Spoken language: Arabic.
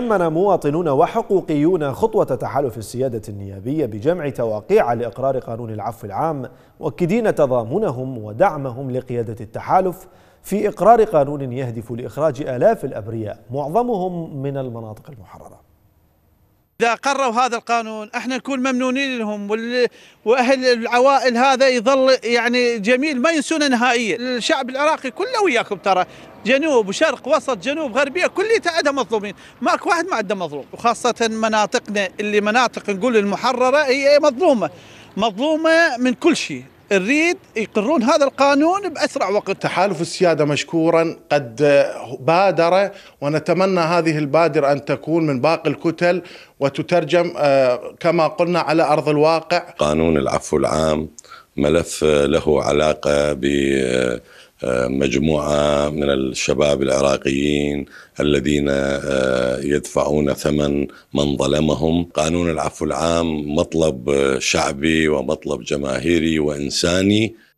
أمن مواطنون وحقوقيون خطوة تحالف السيادة النيابية بجمع تواقيع لإقرار قانون العفو العام مؤكدين تضامنهم ودعمهم لقيادة التحالف في إقرار قانون يهدف لإخراج آلاف الأبرياء معظمهم من المناطق المحررة إذا قروا هذا القانون احنا نكون ممنونين لهم وأهل العوائل هذا يظل يعني جميل ما ينسونه نهائيا الشعب العراقي كله وياكم ترى جنوب وشرق وسط جنوب غربية كليتها عندها مظلومين ماكو واحد ما عنده مظلوم وخاصة مناطقنا اللي مناطق نقول المحررة هي مظلومة مظلومة من كل شيء نريد يقرون هذا القانون باسرع وقت تحالف السياده مشكورا قد بادر ونتمنى هذه البادره ان تكون من باقي الكتل وتترجم آه، كما قلنا على ارض الواقع قانون العفو العام ملف له علاقه ب آه، مجموعة من الشباب العراقيين الذين آه، يدفعون ثمن من ظلمهم قانون العفو العام مطلب آه، شعبي ومطلب جماهيري وإنساني